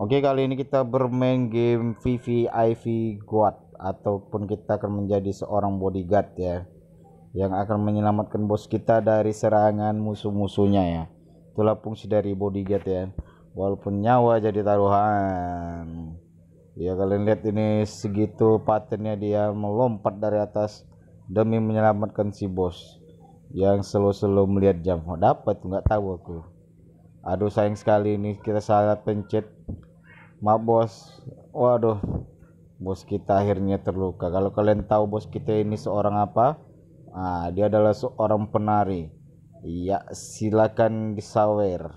Oke kali ini kita bermain game VVIV Guard ataupun kita akan menjadi seorang bodyguard ya yang akan menyelamatkan bos kita dari serangan musuh-musuhnya ya itulah fungsi dari bodyguard ya walaupun nyawa jadi taruhan ya kalian lihat ini segitu patternnya dia melompat dari atas demi menyelamatkan si bos yang selalu-selalu melihat jam oh, dapat nggak tahu aku aduh sayang sekali ini kita salah pencet maaf bos waduh bos kita akhirnya terluka kalau kalian tahu bos kita ini seorang apa ah dia adalah seorang penari ya silakan disawer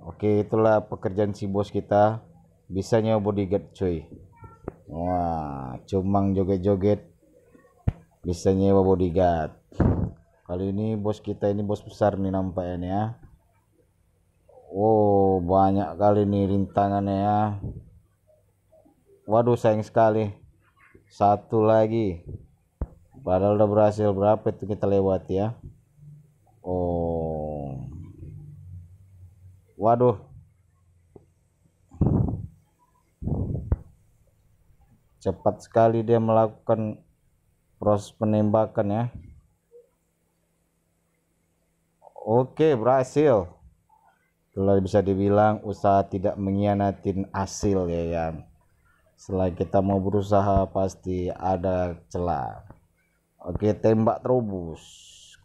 oke itulah pekerjaan si bos kita bisanya bodyguard cuy wah cumang joget-joget bisa nyewa bodyguard kali ini bos kita ini bos besar nih nampaknya ya Wow, banyak kali nih rintangannya ya. Waduh, sayang sekali. Satu lagi. Padahal udah berhasil berapa itu kita lewati ya. Oh. Waduh. Cepat sekali dia melakukan proses penembakan ya. Oke, berhasil kalau bisa dibilang usaha tidak mengkhianatin hasil ya kan selain kita mau berusaha pasti ada celah oke tembak terobos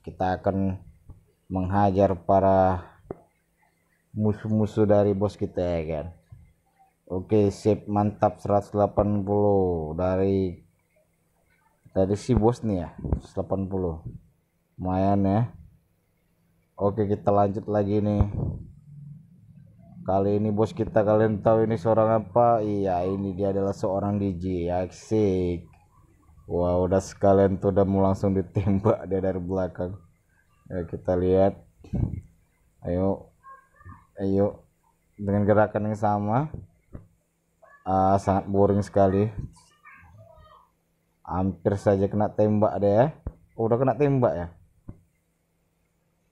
kita akan menghajar para musuh-musuh dari bos kita ya kan oke sip mantap 180 dari dari si bos nih ya 180 lumayan ya oke kita lanjut lagi nih Kali ini bos kita kalian tahu ini seorang apa? Iya, ini dia adalah seorang DJ asik. wow, udah sekalian tuh udah mau langsung ditembak dia dari belakang. Ya, kita lihat. Ayo. Ayo dengan gerakan yang sama. Uh, sangat boring sekali. Hampir saja kena tembak deh Oh, ya. udah kena tembak ya.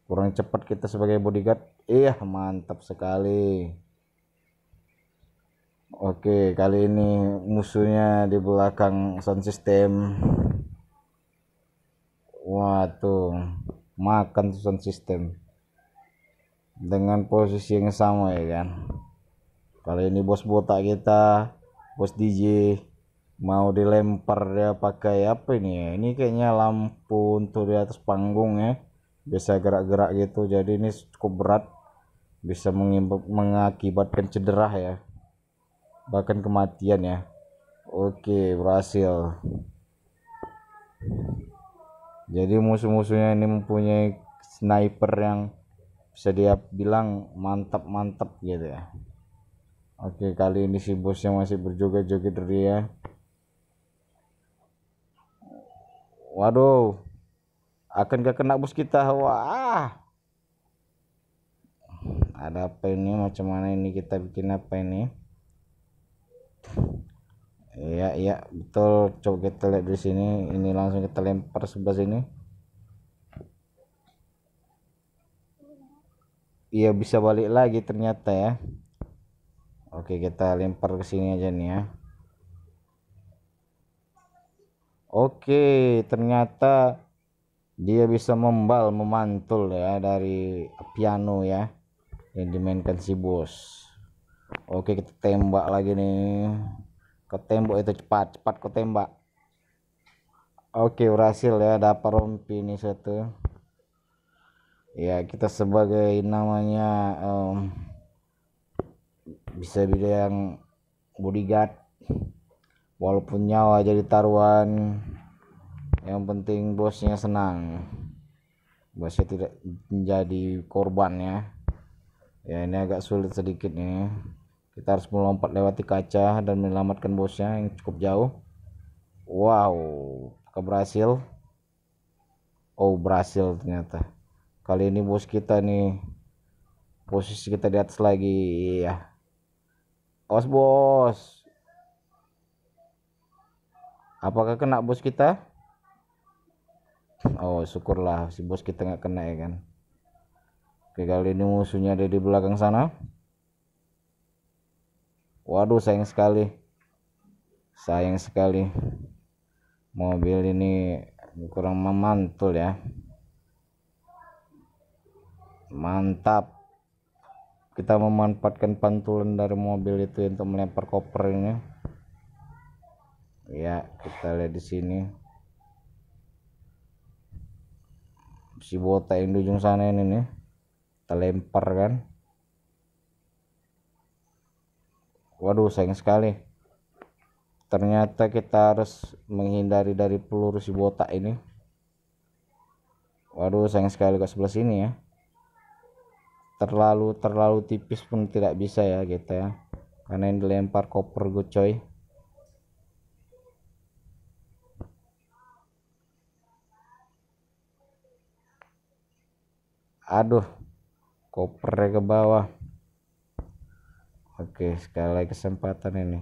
Kurang cepat kita sebagai bodyguard. Iya, mantap sekali. Oke, kali ini musuhnya di belakang sound system. Wah, tuh. Makan sound system. Dengan posisi yang sama ya kan. Kali ini bos botak kita, bos DJ mau dilempar dia pakai apa ini ya? Ini kayaknya lampu untuk di atas panggung ya bisa gerak-gerak gitu jadi ini cukup berat bisa mengakibatkan cedera ya bahkan kematian ya oke berhasil jadi musuh-musuhnya ini mempunyai sniper yang bisa dia bilang mantap-mantap gitu ya Oke kali ini si bosnya masih berjoget-joget dari ya. Waduh, akan gak kena bos kita wah ada apa ini macam mana ini kita bikin apa ini iya iya betul coba kita lihat di sini ini langsung kita lempar sebelah sini iya bisa balik lagi ternyata ya oke kita lempar ke sini aja nih ya oke ternyata dia bisa membal memantul ya dari piano ya yang dimainkan si bos oke kita tembak lagi nih ke tembok itu cepat cepat ke tembak oke berhasil ya dapat rompi ini satu ya kita sebagai namanya um, bisa bilang bodyguard walaupun nyawa jadi taruhan yang penting bosnya senang bosnya tidak menjadi korban ya ya ini agak sulit sedikit nih kita harus melompat lewati kaca dan menyelamatkan bosnya yang cukup jauh wow keberhasil. oh berhasil ternyata kali ini bos kita nih posisi kita di atas lagi ya os bos apakah kena bos kita oh syukurlah si bos kita nggak kena ya kan oke kali ini musuhnya ada di belakang sana waduh sayang sekali sayang sekali mobil ini kurang memantul ya mantap kita memanfaatkan pantulan dari mobil itu untuk melempar koper ini ya kita lihat di sini si botak yang di ujung sana ini nih terlempar kan waduh sayang sekali ternyata kita harus menghindari dari peluru si botak ini waduh sayang sekali ke sebelah sini ya terlalu terlalu tipis pun tidak bisa ya kita gitu ya karena yang dilempar koper gue coy aduh koper ke bawah oke sekali kesempatan ini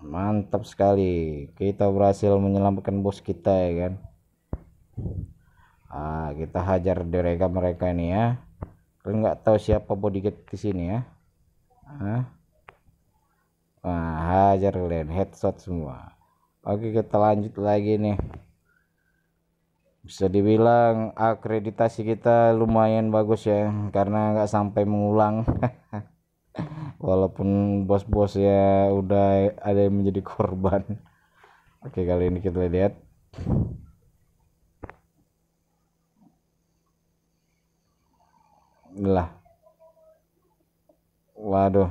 mantap sekali kita berhasil menyelamatkan bos kita ya kan ah, kita hajar mereka mereka ini ya kalian nggak tahu siapa bodyguard di sini ya ah. nah hajar kalian headshot semua oke kita lanjut lagi nih bisa dibilang akreditasi kita lumayan bagus ya karena nggak sampai mengulang walaupun bos-bos ya udah ada yang menjadi korban oke kali ini kita lihat lah waduh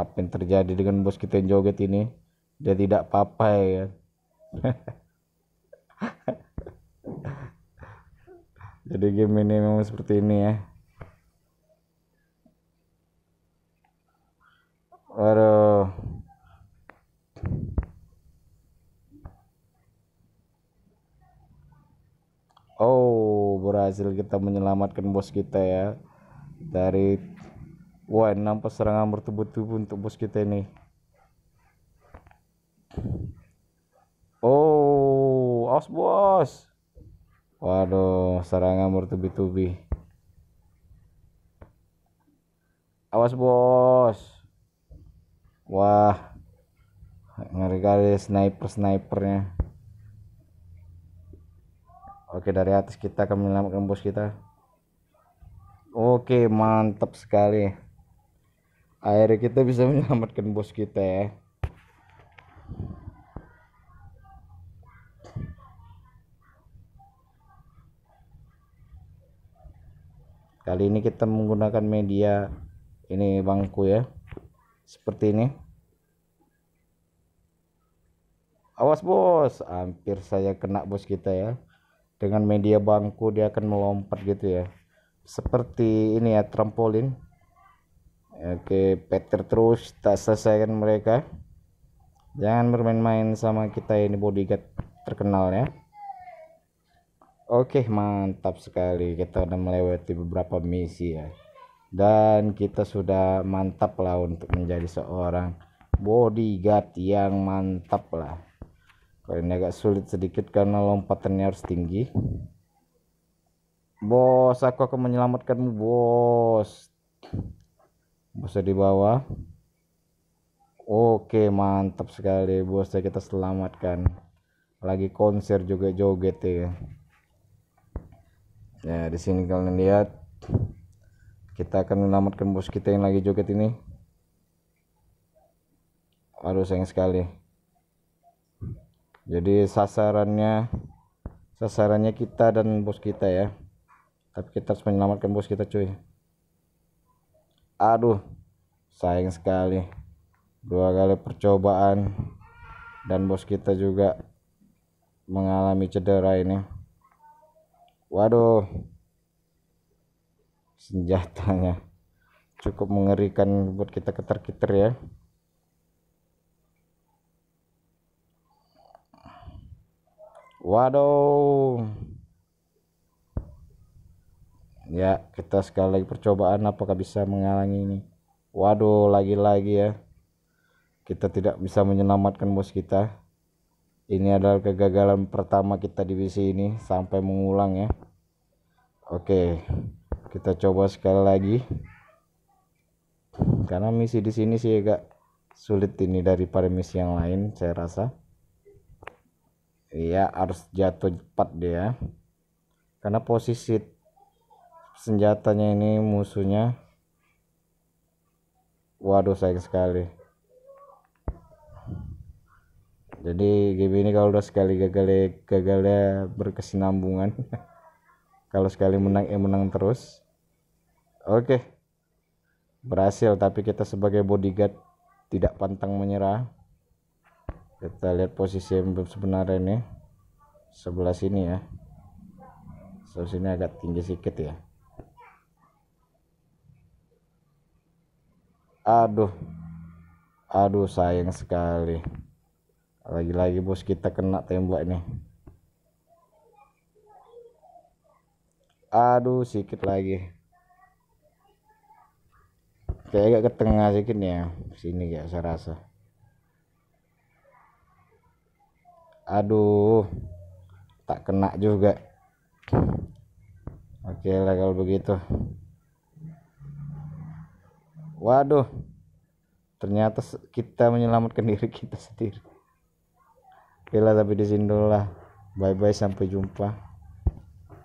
apa yang terjadi dengan bos kita yang joget ini dia tidak apa-apa kan? ya jadi game ini memang seperti ini ya waduh Oh, berhasil kita menyelamatkan bos kita ya dari wah enam serangan bertubuh tubuh untuk bos kita ini. Oh, aus bos. Waduh, serangan bertubi-tubi. Awas bos. Wah, ngeri kali sniper snipernya. Oke dari atas kita akan menyelamatkan bos kita. Oke mantap sekali. Akhirnya kita bisa menyelamatkan bos kita ya. kali ini kita menggunakan media ini bangku ya seperti ini awas bos hampir saya kena bos kita ya dengan media bangku dia akan melompat gitu ya seperti ini ya trampolin oke peter terus tak selesaikan mereka jangan bermain-main sama kita ini bodyguard terkenal ya Oke, mantap sekali. Kita udah melewati beberapa misi ya. Dan kita sudah mantap lah untuk menjadi seorang bodyguard yang mantap lah. Kalau ini agak sulit sedikit karena lompatannya harus tinggi. Bos, aku akan menyelamatkanmu, bos. Bosnya di bawah. Oke, mantap sekali. Bosnya kita selamatkan. Lagi konser juga joget ya ya di sini kalian lihat kita akan menyelamatkan bos kita yang lagi joget ini aduh sayang sekali jadi sasarannya sasarannya kita dan bos kita ya tapi kita harus menyelamatkan bos kita cuy aduh sayang sekali dua kali percobaan dan bos kita juga mengalami cedera ini waduh senjatanya cukup mengerikan buat kita ketar-ketar ya waduh ya kita sekali lagi percobaan apakah bisa menghalangi ini waduh lagi-lagi ya kita tidak bisa menyelamatkan bos kita ini adalah kegagalan pertama kita di misi ini sampai mengulang ya oke kita coba sekali lagi karena misi di sini sih agak sulit ini daripada misi yang lain saya rasa iya harus jatuh cepat dia karena posisi senjatanya ini musuhnya waduh sayang sekali jadi game ini kalau udah sekali gagal gagalnya berkesinambungan kalau sekali menang ya menang terus oke berhasil tapi kita sebagai bodyguard tidak pantang menyerah kita lihat posisi yang sebenarnya ini sebelah sini ya sebelah sini agak tinggi sedikit ya aduh aduh sayang sekali lagi-lagi bos kita kena tembak nih aduh sedikit lagi kayak agak ke tengah sedikit nih ya sini ya saya rasa aduh tak kena juga oke lah kalau begitu waduh ternyata kita menyelamatkan diri kita sendiri Oke lah tapi di sini dulu lah. Bye bye sampai jumpa.